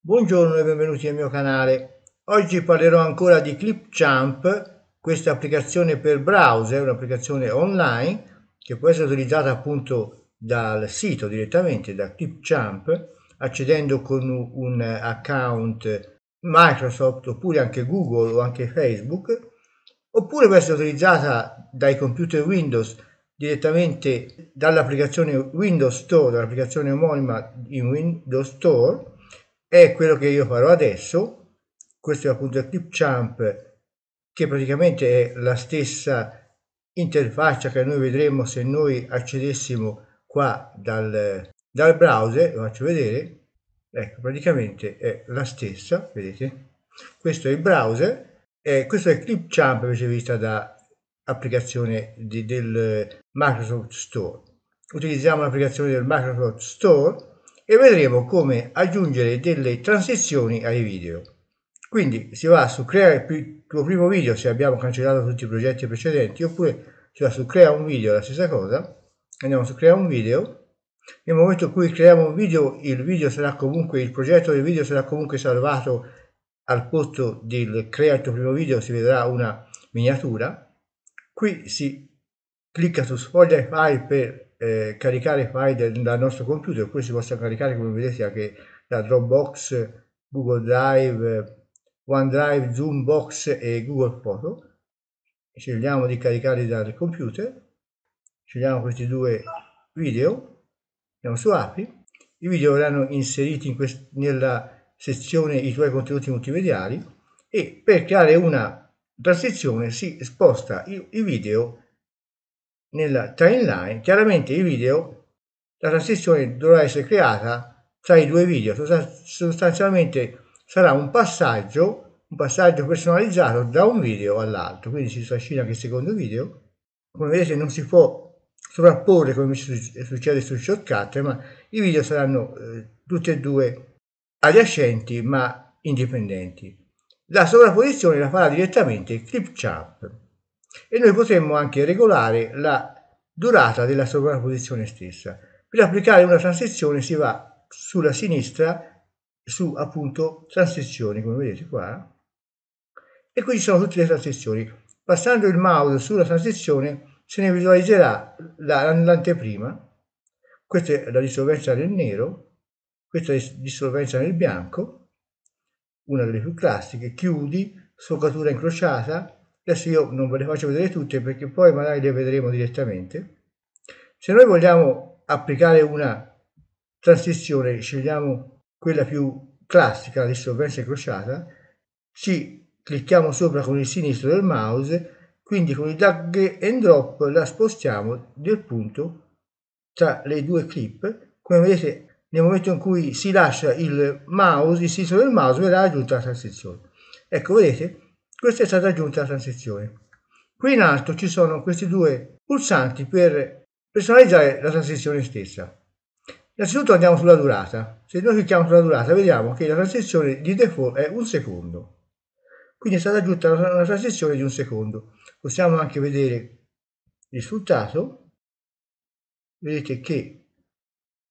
Buongiorno e benvenuti al mio canale. Oggi parlerò ancora di Clipchamp, questa applicazione per browser, un'applicazione online che può essere utilizzata appunto dal sito direttamente, da Clipchamp, accedendo con un account Microsoft oppure anche Google o anche Facebook, oppure può essere utilizzata dai computer Windows direttamente dall'applicazione Windows Store, dall'applicazione omonima in Windows Store, è quello che io farò adesso, questo è appunto il ClipChamp che praticamente è la stessa interfaccia che noi vedremo se noi accedessimo qua dal, dal browser, lo faccio vedere, ecco praticamente è la stessa vedete questo è il browser eh, questo è Clipchamp invece vista da applicazione di, del Microsoft Store utilizziamo l'applicazione del Microsoft Store e vedremo come aggiungere delle transizioni ai video quindi si va su creare il tuo primo video se abbiamo cancellato tutti i progetti precedenti oppure si va su crea un video la stessa cosa andiamo su crea un video nel momento in cui creiamo un video, il video sarà comunque, il progetto del video sarà comunque salvato al posto del crea il tuo primo video si vedrà una miniatura. Qui si clicca su sfoglia i file per eh, caricare file del, dal nostro computer, poi si possono caricare come vedete anche da Dropbox, Google Drive, OneDrive, Zoombox e Google Photo. Scegliamo di caricarli dal computer, scegliamo questi due video da un suo i video verranno inseriti in nella sezione i tuoi contenuti multimediali e per creare una transizione si sposta i, i video nella timeline. Chiaramente i video, la transizione dovrà essere creata tra i due video, sostanzialmente sarà un passaggio, un passaggio personalizzato da un video all'altro, quindi si trascina anche il secondo video. Come vedete non si può sovrapporre come succede sul Shortcut, ma i video saranno eh, tutti e due adiacenti ma indipendenti. La sovrapposizione la farà direttamente Clipchamp e noi potremmo anche regolare la durata della sovrapposizione stessa. Per applicare una transizione si va sulla sinistra su appunto transizioni come vedete qua e qui ci sono tutte le transizioni. Passando il mouse sulla transizione se ne visualizzerà l'anteprima, questa è la dissolvenza nel nero, questa è la dissolvenza nel bianco, una delle più classiche, chiudi, sfocatura incrociata, adesso io non ve le faccio vedere tutte perché poi magari le vedremo direttamente. Se noi vogliamo applicare una transizione, scegliamo quella più classica, la dissolvenza incrociata, ci clicchiamo sopra con il sinistro del mouse quindi con il drag and drop la spostiamo del punto tra le due clip come vedete nel momento in cui si lascia il mouse il sinistro del mouse verrà aggiunta la transizione ecco vedete questa è stata aggiunta la transizione qui in alto ci sono questi due pulsanti per personalizzare la transizione stessa innanzitutto andiamo sulla durata se noi clicchiamo sulla durata vediamo che la transizione di default è un secondo quindi è stata aggiunta una transizione di un secondo possiamo anche vedere il risultato vedete che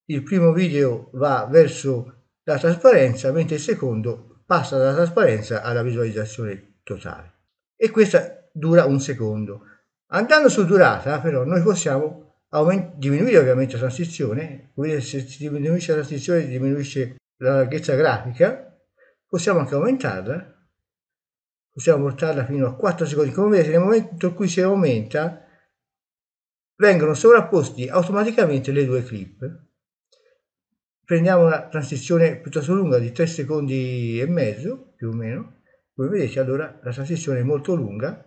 il primo video va verso la trasparenza mentre il secondo passa dalla trasparenza alla visualizzazione totale e questa dura un secondo andando su durata però noi possiamo diminuire ovviamente la transizione quindi se diminuisce la transizione diminuisce la larghezza grafica possiamo anche aumentarla possiamo portarla fino a 4 secondi. Come vedete, nel momento in cui si aumenta, vengono sovrapposti automaticamente le due clip. Prendiamo una transizione piuttosto lunga di 3 secondi e mezzo, più o meno. Come vedete, allora la transizione è molto lunga.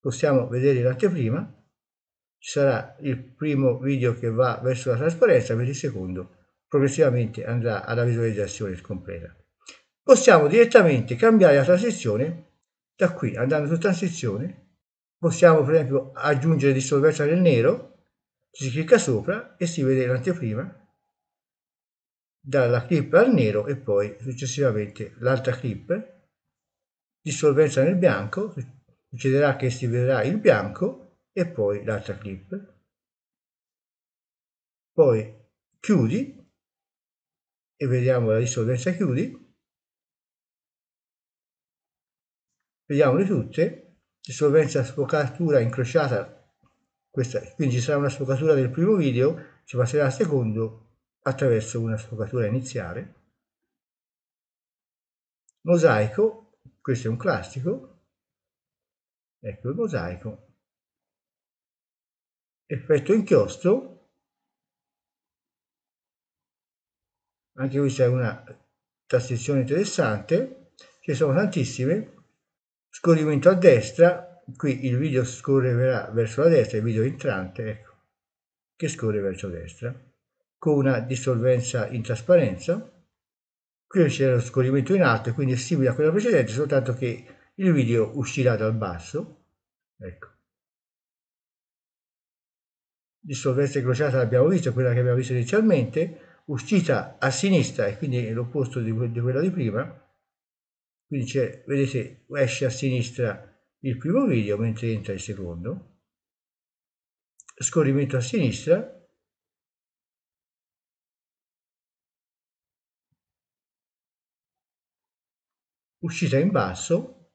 Possiamo vedere l'anteprima. Ci sarà il primo video che va verso la trasparenza, per il secondo progressivamente andrà alla visualizzazione completa possiamo direttamente cambiare la transizione da qui, andando su transizione, possiamo per esempio aggiungere dissolvenza nel nero, si clicca sopra e si vede l'anteprima dalla clip al nero e poi successivamente l'altra clip, dissolvenza nel bianco, succederà che si vedrà il bianco e poi l'altra clip. Poi chiudi e vediamo la dissolvenza chiudi vediamole tutte, di solvenza sfocatura incrociata, questa, quindi ci sarà una sfocatura del primo video, ci passerà al secondo attraverso una sfocatura iniziale. Mosaico, questo è un classico, ecco il mosaico. Effetto inchiostro, anche qui c'è una trascrizione interessante, ce ne sono tantissime, scorrimento a destra qui il video scorrerà verso la destra il video entrante ecco, che scorre verso destra con una dissolvenza in trasparenza qui c'è lo scorrimento in alto quindi è simile a quello precedente soltanto che il video uscirà dal basso ecco dissolvenza incrociata l'abbiamo visto quella che abbiamo visto inizialmente uscita a sinistra e quindi l'opposto di, di quella di prima quindi c'è, vedete esce a sinistra il primo video mentre entra il secondo scorrimento a sinistra uscita in basso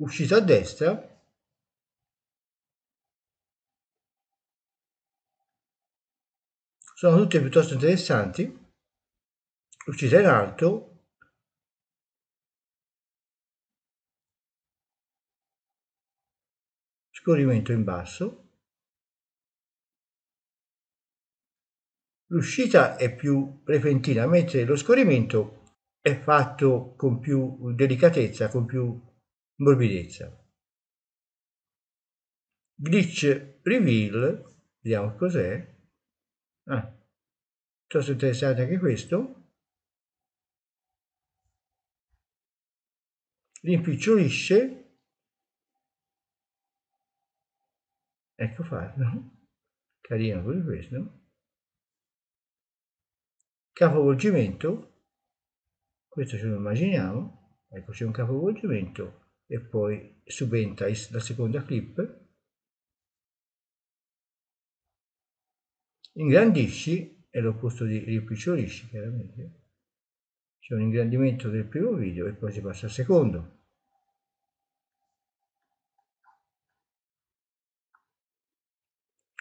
uscita a destra Sono tutte piuttosto interessanti. Uccisa in alto, scorrimento in basso. L'uscita è più repentina, mentre lo scorrimento è fatto con più delicatezza, con più morbidezza. Glitch Reveal, vediamo cos'è. Ah, ci interessante anche questo. Rimpicciolisce. Ecco fatto. Carino pure questo. Capovolgimento. Questo ce lo immaginiamo. Ecco c'è un capovolgimento e poi subentra la seconda clip ingrandisci è l'opposto di rimpicciolisci chiaramente. C'è un ingrandimento del primo video e poi si passa al secondo.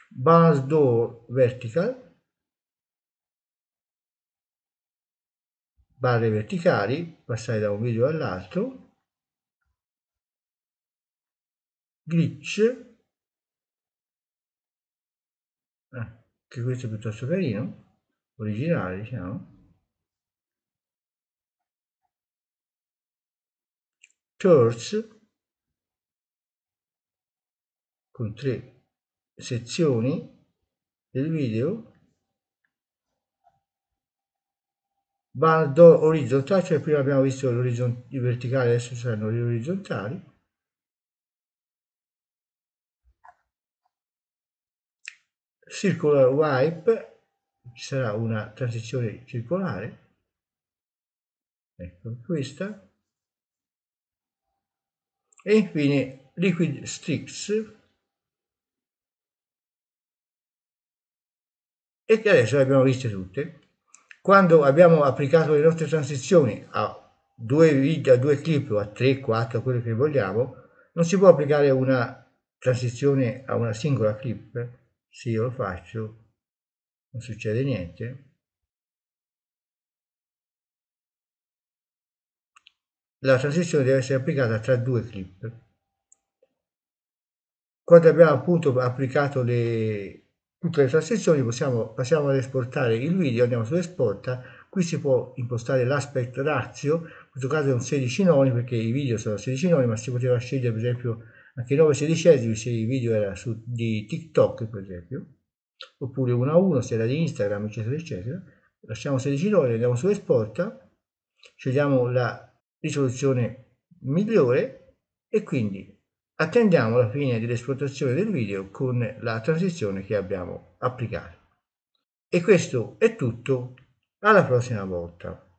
Bus door vertical barre verticali, passare da un video all'altro, glitch, ah, che questo è piuttosto carino originale diciamo Church con tre sezioni del video bando orizzontale cioè prima abbiamo visto i verticali adesso saranno gli orizzontali circular wipe ci sarà una transizione circolare ecco questa e infine liquid sticks e che adesso le abbiamo viste tutte quando abbiamo applicato le nostre transizioni a due video a due clip o a 3 4 quello che vogliamo non si può applicare una transizione a una singola clip se io lo faccio non succede niente la transizione deve essere applicata tra due clip quando abbiamo appunto applicato le, tutte le transizioni possiamo, passiamo ad esportare il video andiamo su esporta qui si può impostare l'aspect ratio in questo caso è un 16 noni perché i video sono 16 noni ma si poteva scegliere per esempio anche 9 sedicesimi se il video era su, di TikTok per esempio, oppure 1 a 1 se era di Instagram eccetera eccetera, lasciamo 16 lore, andiamo su esporta, scegliamo la risoluzione migliore e quindi attendiamo la fine dell'esportazione del video con la transizione che abbiamo applicato. E questo è tutto, alla prossima volta.